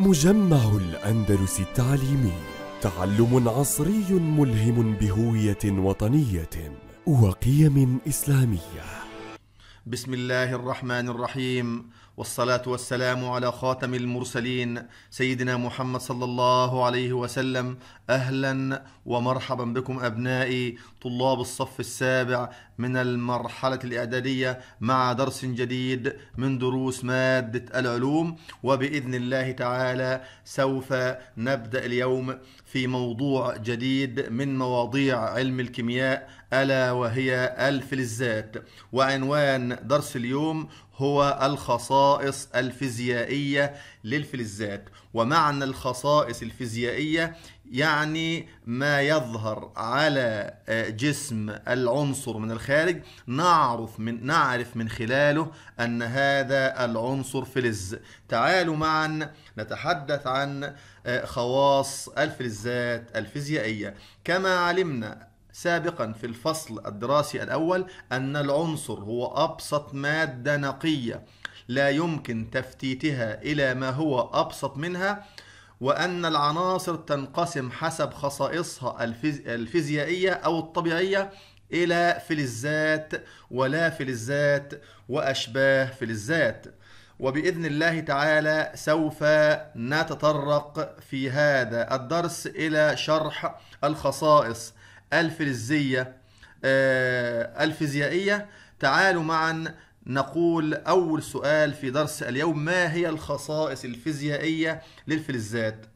مجمع الأندلس التعليمي تعلم عصري ملهم بهوية وطنية وقيم إسلامية بسم الله الرحمن الرحيم والصلاه والسلام على خاتم المرسلين سيدنا محمد صلى الله عليه وسلم اهلا ومرحبا بكم ابنائي طلاب الصف السابع من المرحله الاعداديه مع درس جديد من دروس ماده العلوم وباذن الله تعالى سوف نبدا اليوم في موضوع جديد من مواضيع علم الكيمياء ألا وهي الفلزات وعنوان درس اليوم هو الخصائص الفيزيائية للفلزات ومعنى الخصائص الفيزيائية يعني ما يظهر على آه، جسم العنصر من الخارج نعرف من نعرف من خلاله ان هذا العنصر فلز تعالوا معا نتحدث عن آه، خواص الفلزات الفيزيائيه كما علمنا سابقا في الفصل الدراسي الأول أن العنصر هو أبسط مادة نقية لا يمكن تفتيتها إلى ما هو أبسط منها وأن العناصر تنقسم حسب خصائصها الفيزيائية أو الطبيعية إلى فلزات ولا فلزات وأشباه فلزات وبإذن الله تعالى سوف نتطرق في هذا الدرس إلى شرح الخصائص الفلزية آه، الفيزيائية تعالوا معا نقول أول سؤال في درس اليوم ما هي الخصائص الفيزيائية للفلزات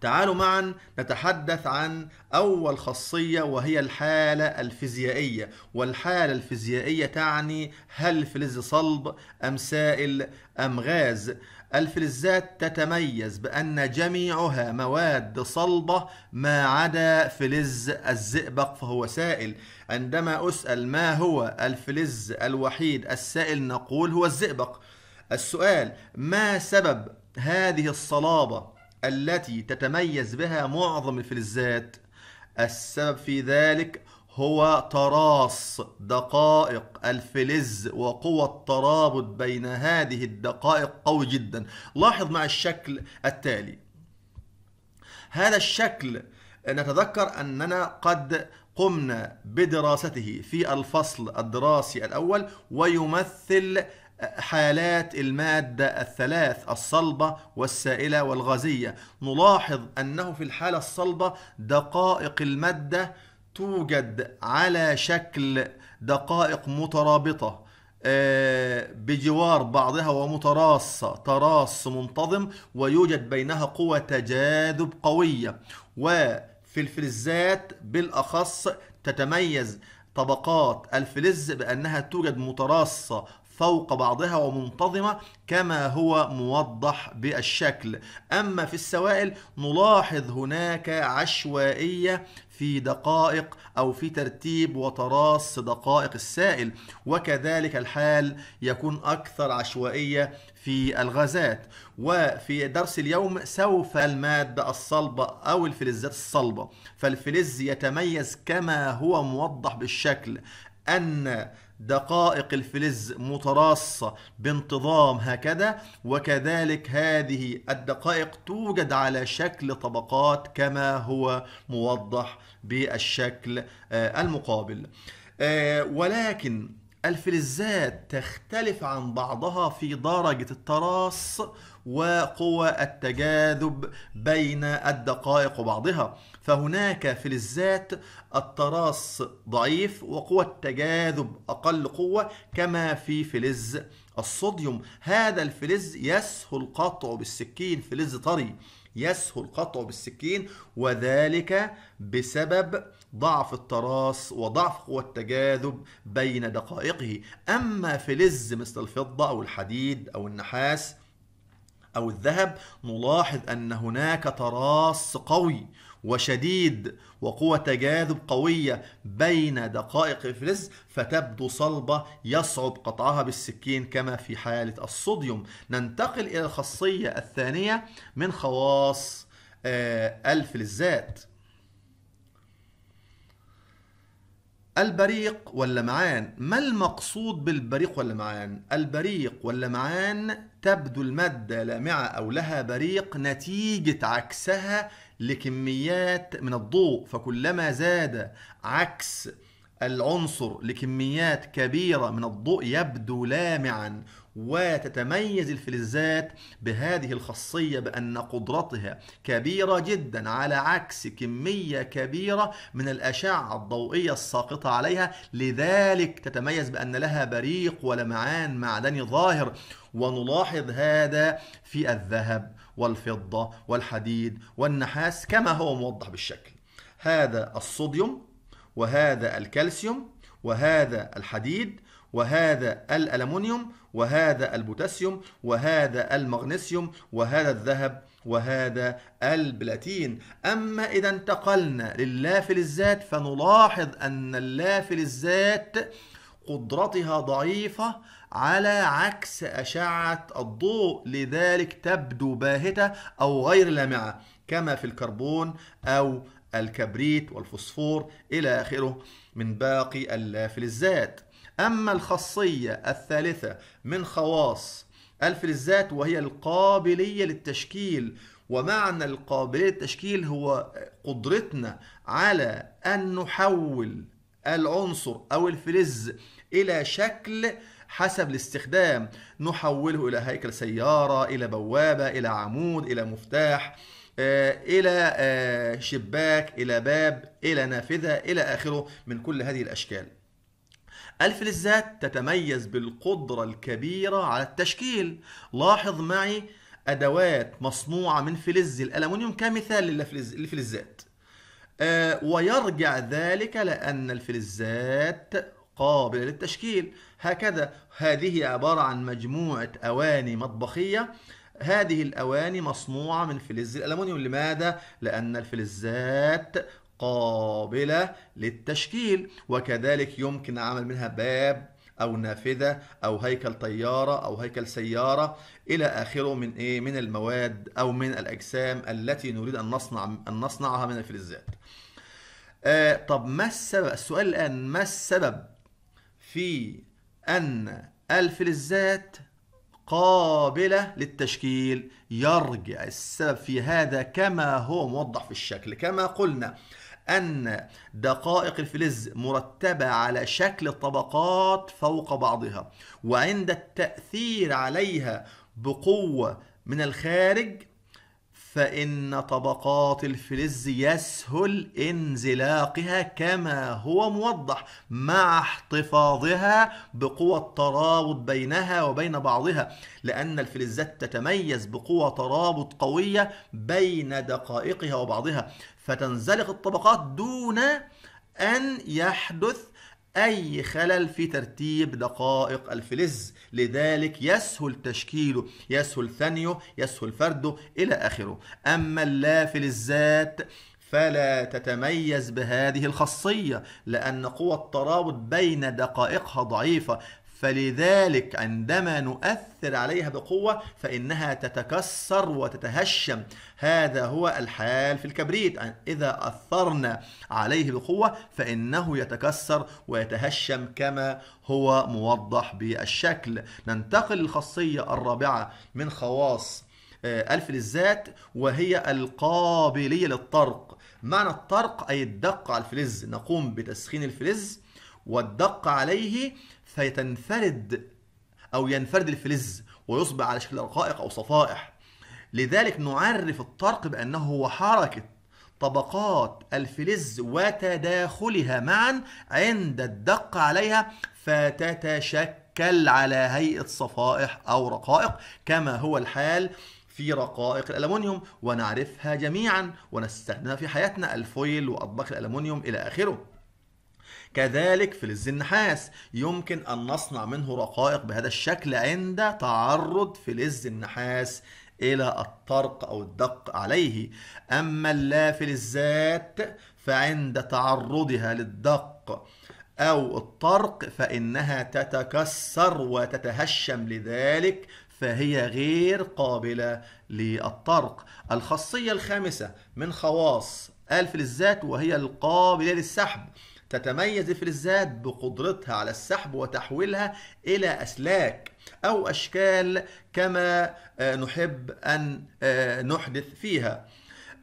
تعالوا معا نتحدث عن أول خاصية وهي الحالة الفيزيائية والحالة الفيزيائية تعني هل الفلز صلب أم سائل أم غاز الفلزات تتميز بأن جميعها مواد صلبة ما عدا فلز الزئبق فهو سائل عندما أسأل ما هو الفلز الوحيد السائل نقول هو الزئبق السؤال ما سبب هذه الصلابة التي تتميز بها معظم الفلزات السبب في ذلك هو تراص دقائق الفلز وقوى الترابط بين هذه الدقائق قوي جدا لاحظ مع الشكل التالي هذا الشكل نتذكر أننا قد قمنا بدراسته في الفصل الدراسي الأول ويمثل حالات المادة الثلاث الصلبة والسائلة والغازية نلاحظ أنه في الحالة الصلبة دقائق المادة توجد على شكل دقائق مترابطة آه، بجوار بعضها ومتراصة تراص منتظم ويوجد بينها قوة تجاذب قوية وفي الفلزات بالأخص تتميز طبقات الفلز بأنها توجد متراصة فوق بعضها ومنتظمة كما هو موضح بالشكل أما في السوائل نلاحظ هناك عشوائية في دقائق أو في ترتيب وتراص دقائق السائل وكذلك الحال يكون أكثر عشوائية في الغازات وفي درس اليوم سوف المادة الصلبة أو الفلزات الصلبة فالفلز يتميز كما هو موضح بالشكل أن دقائق الفلز متراصة بانتظام هكذا وكذلك هذه الدقائق توجد على شكل طبقات كما هو موضح بالشكل آه، المقابل آه، ولكن الفلزات تختلف عن بعضها في درجة التراص وقوى التجاذب بين الدقائق وبعضها فهناك في الذات التراص ضعيف وقوى التجاذب أقل قوة كما في فلز الصوديوم هذا الفلز يسهل قطعه بالسكين فلز طري يسهل قطعه بالسكين وذلك بسبب ضعف التراص وضعف قوة التجاذب بين دقائقه أما فلز مثل الفضة أو الحديد أو النحاس أو الذهب نلاحظ أن هناك تراص قوي وشديد وقوة تجاذب قوية بين دقائق الفلز فتبدو صلبة يصعب قطعها بالسكين كما في حالة الصوديوم ننتقل إلى الخاصية الثانية من خواص آه، الفلزات البريق واللمعان ما المقصود بالبريق واللمعان البريق واللمعان تبدو المادة لامعة أو لها بريق نتيجة عكسها لكميات من الضوء فكلما زاد عكس العنصر لكميات كبيرة من الضوء يبدو لامعا وتتميز الفلزات بهذه الخاصية بأن قدرتها كبيرة جدا على عكس كمية كبيرة من الأشعة الضوئية الساقطة عليها لذلك تتميز بأن لها بريق ولمعان معدني ظاهر ونلاحظ هذا في الذهب والفضة والحديد والنحاس كما هو موضح بالشكل هذا الصوديوم وهذا الكالسيوم وهذا الحديد وهذا الألمنيوم وهذا البوتاسيوم وهذا المغنيسيوم وهذا الذهب وهذا البلاتين أما إذا انتقلنا الذات فنلاحظ أن اللافل الذات قدرتها ضعيفة على عكس أشعة الضوء لذلك تبدو باهتة أو غير لامعة كما في الكربون أو الكبريت والفوسفور إلى آخره من باقي الفلزات أما الخاصية الثالثة من خواص الفلزات وهي القابلية للتشكيل ومعنى القابلية للتشكيل هو قدرتنا على أن نحول العنصر أو الفلز إلى شكل حسب الاستخدام نحوله إلى هيكل سيارة إلى بوابة إلى عمود إلى مفتاح آه، إلى آه، شباك إلى باب إلى نافذة إلى آخره من كل هذه الأشكال الفلزات تتميز بالقدرة الكبيرة على التشكيل لاحظ معي أدوات مصنوعة من فلز الالومنيوم كمثال للفلزات آه، ويرجع ذلك لأن الفلزات قابلة للتشكيل هكذا هذه عبارة عن مجموعة أواني مطبخية هذه الأواني مصنوعة من فلز الالومنيوم لماذا؟ لأن الفلزات قابلة للتشكيل وكذلك يمكن عمل منها باب أو نافذة أو هيكل طيارة أو هيكل سيارة إلى آخره من إيه؟ من المواد أو من الأجسام التي نريد أن نصنع أن نصنعها من الفلزات. آه طب ما السبب؟ السؤال الآن ما السبب في أن الفلزات قابلة للتشكيل يرجع السبب في هذا كما هو موضح في الشكل كما قلنا أن دقائق الفلز مرتبة على شكل طبقات فوق بعضها وعند التأثير عليها بقوة من الخارج فإن طبقات الفلز يسهل انزلاقها كما هو موضح مع احتفاظها بقوى الترابط بينها وبين بعضها لأن الفلزات تتميز بقوى ترابط قوية بين دقائقها وبعضها فتنزلق الطبقات دون أن يحدث أي خلل في ترتيب دقائق الفلز لذلك يسهل تشكيله يسهل ثنيه يسهل فرده إلى آخره أما اللافلزات فلا تتميز بهذه الخاصية لأن قوة الترابط بين دقائقها ضعيفة فلذلك عندما نؤثر عليها بقوة فإنها تتكسر وتتهشم هذا هو الحال في الكبريت إذا أثرنا عليه بقوة فإنه يتكسر ويتهشم كما هو موضح بالشكل ننتقل للخاصية الرابعة من خواص آه، ألف للذات وهي القابلية للطرق معنى الطرق أي الدقة على الفلز نقوم بتسخين الفلز والدق عليه فيتنفرد أو ينفرد الفلز ويصبح على شكل رقائق أو صفائح لذلك نعرف الطرق بأنه هو حركة طبقات الفلز وتداخلها معا عند الدق عليها فتتشكل على هيئة صفائح أو رقائق كما هو الحال في رقائق الالومنيوم ونعرفها جميعا ونستخدمها في حياتنا الفويل وأطباق الالومنيوم إلى آخره كذلك فلز النحاس يمكن أن نصنع منه رقائق بهذا الشكل عند تعرض فلز النحاس إلى الطرق أو الدق عليه أما اللافلزات فعند تعرضها للدق أو الطرق فإنها تتكسر وتتهشم لذلك فهي غير قابلة للطرق الخاصية الخامسة من خواص الفلزات وهي القابلة للسحب تتميز الفلزات بقدرتها على السحب وتحويلها إلى أسلاك أو أشكال كما آه، نحب أن آه، نحدث فيها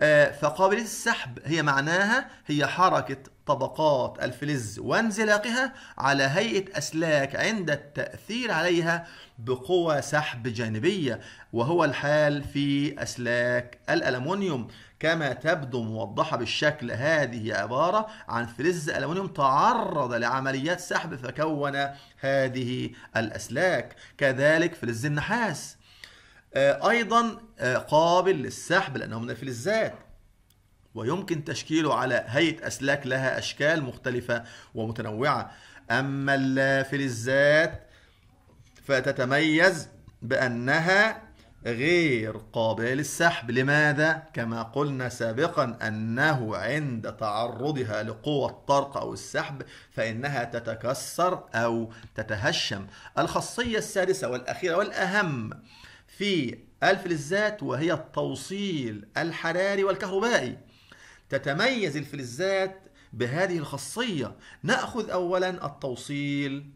آه، فقابلية السحب هي معناها هي حركة طبقات الفلز وانزلاقها على هيئة أسلاك عند التأثير عليها بقوى سحب جانبية وهو الحال في أسلاك الالومنيوم كما تبدو موضحة بالشكل هذه عبارة عن فلز ألمنيوم تعرض لعمليات سحب فكون هذه الأسلاك كذلك فلز النحاس آه، أيضا آه، قابل للسحب لأنه من الفلزات ويمكن تشكيله على هيئة أسلاك لها أشكال مختلفة ومتنوعة أما اللافلزات فتتميز بأنها غير قابلة للسحب لماذا؟ كما قلنا سابقا أنه عند تعرضها لقوة الطرق أو السحب فإنها تتكسر أو تتهشم الخاصية السادسة والأخيرة والأهم في الفلزات وهي التوصيل الحراري والكهربائي تتميز الفلزات بهذه الخاصية نأخذ أولا التوصيل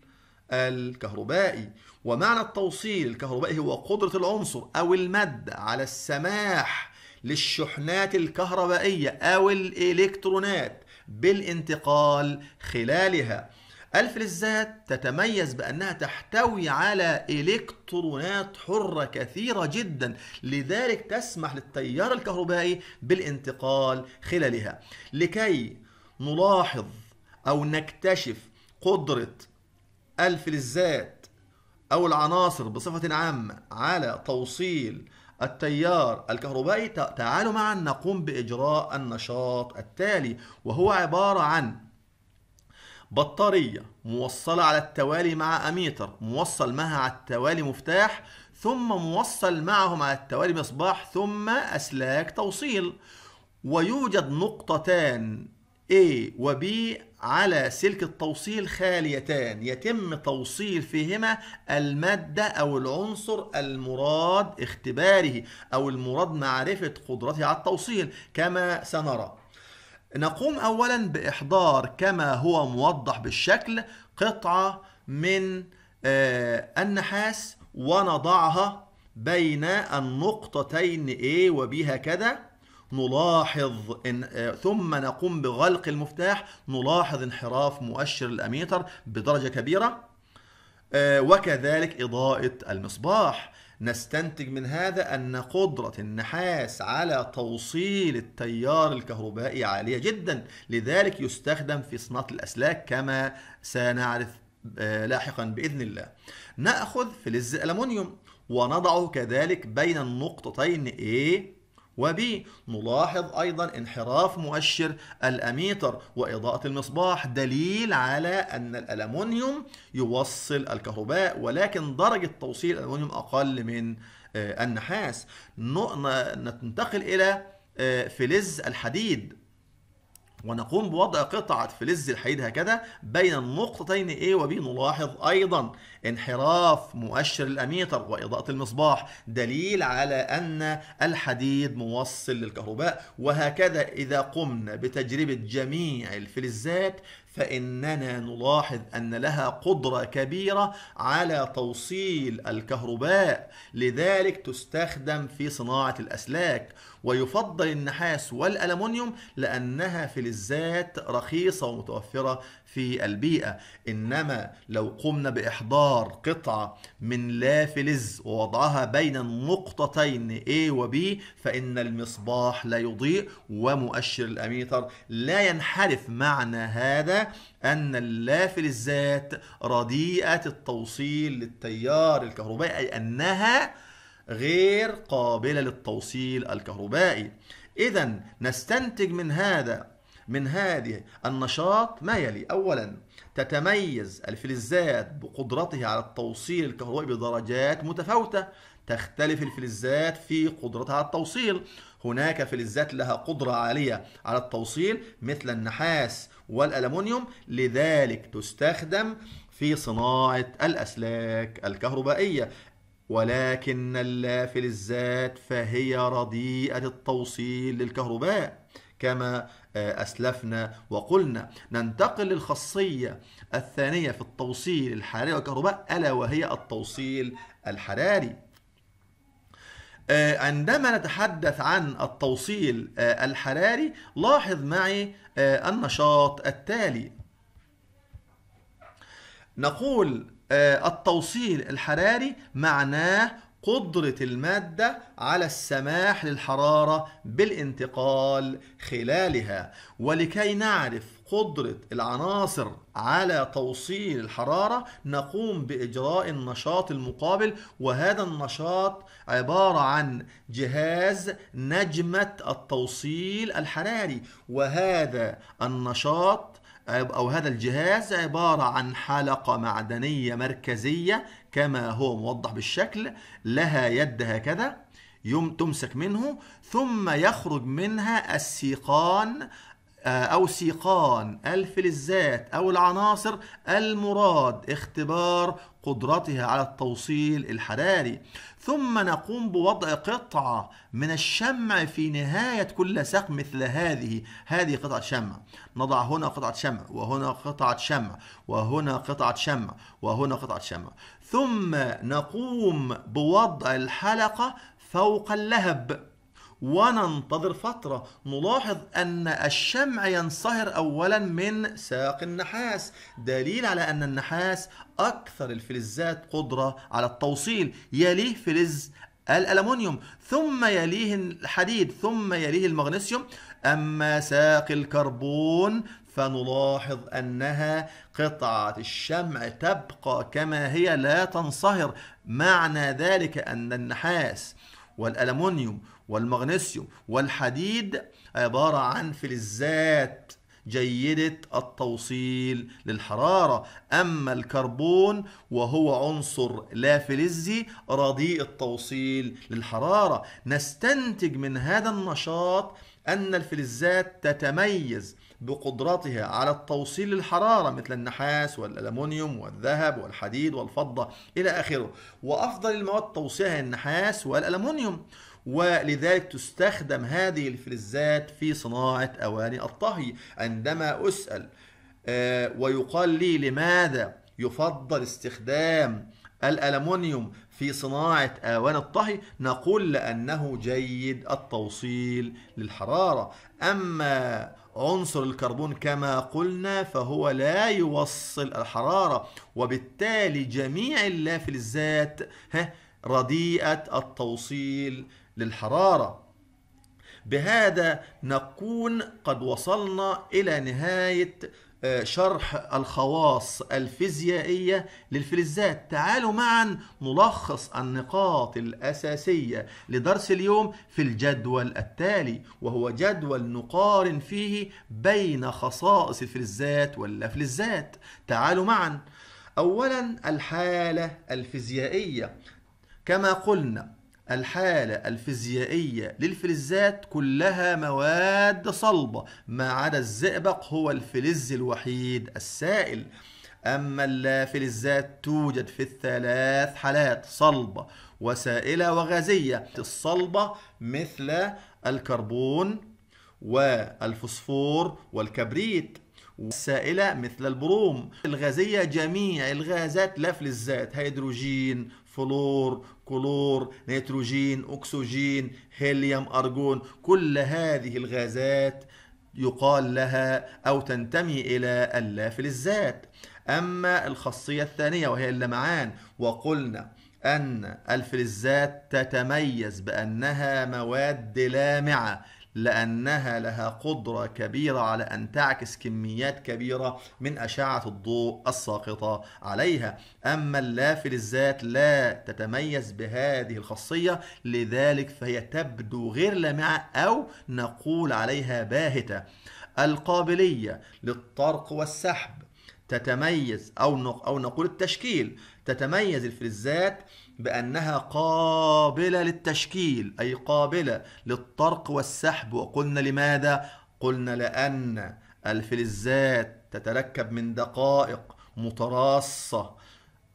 الكهربائي ومعنى التوصيل الكهربائي هو قدرة العنصر أو المادة على السماح للشحنات الكهربائية أو الإلكترونات بالانتقال خلالها الفلزات تتميز بأنها تحتوي على إلكترونات حرة كثيرة جدا لذلك تسمح للتيار الكهربائي بالانتقال خلالها لكي نلاحظ أو نكتشف قدرة الفلزات أو العناصر بصفة عامة على توصيل التيار الكهربائي تعالوا معا نقوم بإجراء النشاط التالي وهو عبارة عن بطارية موصلة على التوالي مع أميتر موصل معها على التوالي مفتاح ثم موصل معهم على التوالي مصباح ثم أسلاك توصيل ويوجد نقطتان A و B على سلك التوصيل خاليتان يتم توصيل فيهما المادة أو العنصر المراد اختباره أو المراد معرفة قدرته على التوصيل كما سنرى نقوم أولا بإحضار كما هو موضح بالشكل قطعة من آه، النحاس ونضعها بين النقطتين A وB هكذا نلاحظ إن آه، ثم نقوم بغلق المفتاح نلاحظ انحراف مؤشر الأميتر بدرجة كبيرة آه، وكذلك إضاءة المصباح نستنتج من هذا أن قدرة النحاس على توصيل التيار الكهربائي عالية جدا لذلك يستخدم في صناعة الأسلاك كما سنعرف آه، لاحقا بإذن الله نأخذ فلز ألمنيوم ونضعه كذلك بين النقطتين A وب نلاحظ أيضا انحراف مؤشر الأميتر وإضاءة المصباح دليل على أن الألمنيوم يوصل الكهرباء ولكن درجة توصيل الألمنيوم أقل من آه، النحاس ننتقل إلى آه، فلز الحديد ونقوم بوضع قطعة فلز الحديد هكذا بين النقطتين A و B نلاحظ أيضا انحراف مؤشر الأميتر وإضاءة المصباح دليل على أن الحديد موصل للكهرباء وهكذا إذا قمنا بتجربة جميع الفلزات فإننا نلاحظ أن لها قدرة كبيرة على توصيل الكهرباء لذلك تستخدم في صناعة الأسلاك ويفضل النحاس والألمنيوم لأنها فلزات رخيصة ومتوفرة في البيئة إنما لو قمنا بإحضار قطعة من لا فلز ووضعها بين النقطتين A و B فإن المصباح لا يضيء ومؤشر الأميتر لا ينحرف معنى هذا أن اللافلزات رديئة التوصيل للتيار الكهربائي أي أنها غير قابلة للتوصيل الكهربائي إذا نستنتج من هذا من هذه النشاط ما يلي أولا تتميز الفلزات بقدرتها على التوصيل الكهربائي بدرجات متفاوتة تختلف الفلزات في قدرتها على التوصيل هناك فلزات لها قدرة عالية على التوصيل مثل النحاس والألمونيوم لذلك تستخدم في صناعة الأسلاك الكهربائية ولكن اللافلزات فهي رديئة التوصيل للكهرباء كما آه، أسلفنا وقلنا ننتقل للخاصية الثانية في التوصيل الحراري والكهرباء ألا وهي التوصيل الحراري آه، عندما نتحدث عن التوصيل آه، الحراري لاحظ معي النشاط التالي نقول التوصيل الحراري معناه قدرة المادة على السماح للحرارة بالانتقال خلالها ولكي نعرف قدرة العناصر على توصيل الحرارة نقوم بإجراء النشاط المقابل وهذا النشاط عبارة عن جهاز نجمة التوصيل الحراري وهذا النشاط أو هذا الجهاز عبارة عن حلقة معدنية مركزية كما هو موضح بالشكل لها يد هكذا يوم تمسك منه ثم يخرج منها السيقان آه، أو سيقان الفلزات أو العناصر المراد اختبار قدرتها على التوصيل الحراري ثم نقوم بوضع قطعة من الشمع في نهاية كل ساق مثل هذه هذه قطعة شمع نضع هنا قطعة شمع وهنا قطعة شمع وهنا قطعة شمع وهنا قطعة شمع ثم نقوم بوضع الحلقة فوق اللهب وننتظر فترة نلاحظ أن الشمع ينصهر أولا من ساق النحاس دليل على أن النحاس أكثر الفلزات قدرة على التوصيل يليه فلز الألمونيوم ثم يليه الحديد ثم يليه المغنيسيوم أما ساق الكربون فنلاحظ أنها قطعة الشمع تبقى كما هي لا تنصهر معنى ذلك أن النحاس والألمونيوم والمغنيسيوم والحديد عبارة عن فلزات جيدة التوصيل للحرارة أما الكربون وهو عنصر لا فلزي رديء التوصيل للحرارة نستنتج من هذا النشاط أن الفلزات تتميز بقدرتها على التوصيل للحرارة مثل النحاس والألمونيوم والذهب والحديد والفضة إلى آخره وأفضل المواد توصيلها النحاس والألمونيوم ولذلك تستخدم هذه الفلزات في صناعة أواني الطهي عندما أسأل آه، ويقال لي لماذا يفضل استخدام الألمونيوم في صناعة آوان الطهي نقول لأنه جيد التوصيل للحرارة أما عنصر الكربون كما قلنا فهو لا يوصل الحرارة وبالتالي جميع اللافلزات رديئة التوصيل للحرارة بهذا نكون قد وصلنا إلى نهاية آه، شرح الخواص الفيزيائية للفلزات تعالوا معا نلخص النقاط الأساسية لدرس اليوم في الجدول التالي وهو جدول نقارن فيه بين خصائص الفلزات واللافلزات تعالوا معا أولا الحالة الفيزيائية كما قلنا الحالة الفيزيائية للفلزات كلها مواد صلبة ما عدا الزئبق هو الفلز الوحيد السائل أما اللافلزات توجد في الثلاث حالات صلبة وسائلة وغازية الصلبة مثل الكربون والفوسفور والكبريت والسائلة مثل البروم الغازية جميع الغازات لافلزات هيدروجين فلور كلور نيتروجين أكسجين هيليوم أرجون كل هذه الغازات يقال لها أو تنتمي إلى اللافلزات أما الخاصية الثانية وهي اللمعان وقلنا أن الفلزات تتميز بأنها مواد لامعة لأنها لها قدرة كبيرة على أن تعكس كميات كبيرة من أشعة الضوء الساقطة عليها أما اللافل الذات لا تتميز بهذه الخاصية لذلك فهي تبدو غير لامعة أو نقول عليها باهتة القابلية للطرق والسحب تتميز أو أو نقول التشكيل تتميز الفلزات بأنها قابلة للتشكيل أي قابلة للطرق والسحب وقلنا لماذا؟ قلنا لأن الفلزات تتركب من دقائق متراصة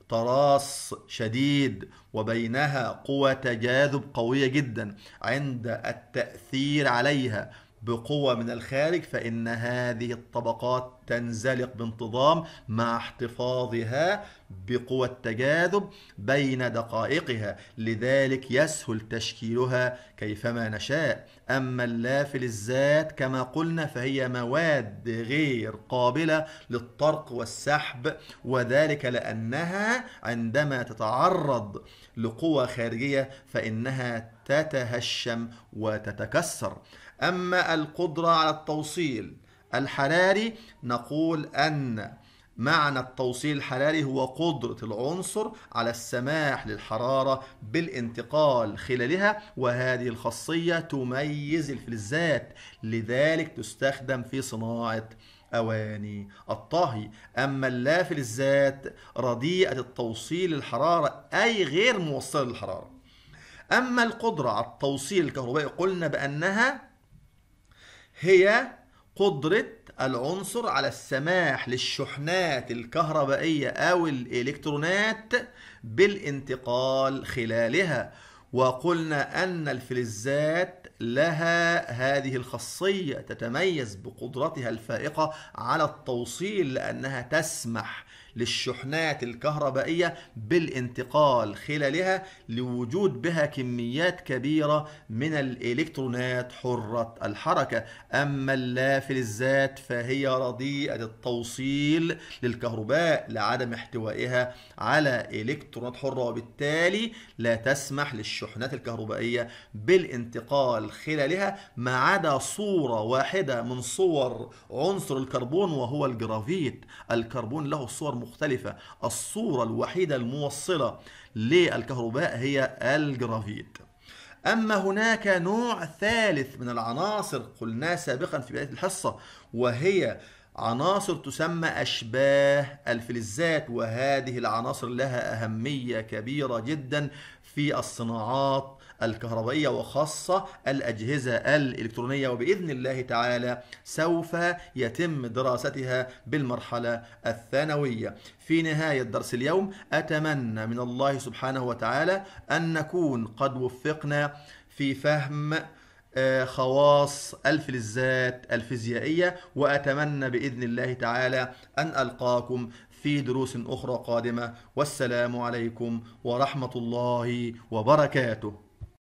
تراص شديد وبينها قوى تجاذب قوية جدا عند التأثير عليها بقوة من الخارج فإن هذه الطبقات تنزلق بانتظام مع احتفاظها بقوى التجاذب بين دقائقها لذلك يسهل تشكيلها كيفما نشاء أما اللافل الذات كما قلنا فهي مواد غير قابلة للطرق والسحب وذلك لأنها عندما تتعرض لقوى خارجية فإنها تتهشم وتتكسر أما القدرة على التوصيل الحراري نقول أن معنى التوصيل الحراري هو قدرة العنصر على السماح للحرارة بالانتقال خلالها وهذه الخاصية تميز الفلزات لذلك تستخدم في صناعة أواني الطهي أما اللافلزات رديئة التوصيل للحرارة أي غير موصلة للحرارة أما القدرة على التوصيل الكهربائي قلنا بأنها هي قدرة العنصر على السماح للشحنات الكهربائية أو الإلكترونات بالانتقال خلالها وقلنا أن الفلزات لها هذه الخاصية تتميز بقدرتها الفائقة على التوصيل لأنها تسمح للشحنات الكهربائية بالانتقال خلالها لوجود بها كميات كبيرة من الإلكترونات حرة الحركة أما اللافل الذات فهي رديئة التوصيل للكهرباء لعدم احتوائها على إلكترونات حرة وبالتالي لا تسمح للشحنات الكهربائية بالانتقال خلالها ما عدا صورة واحدة من صور عنصر الكربون وهو الجرافيت الكربون له صور مختلفة مختلفة الصورة الوحيدة الموصلة للكهرباء هي الجرافيت أما هناك نوع ثالث من العناصر قلناه سابقا في بداية الحصة وهي عناصر تسمى أشباه الفلزات وهذه العناصر لها أهمية كبيرة جدا في الصناعات الكهربائية وخاصة الأجهزة الإلكترونية وبإذن الله تعالى سوف يتم دراستها بالمرحلة الثانوية في نهاية درس اليوم أتمنى من الله سبحانه وتعالى أن نكون قد وفقنا في فهم آه، خواص الفلزات الفيزيائية وأتمنى بإذن الله تعالى أن ألقاكم في دروس أخرى قادمة والسلام عليكم ورحمة الله وبركاته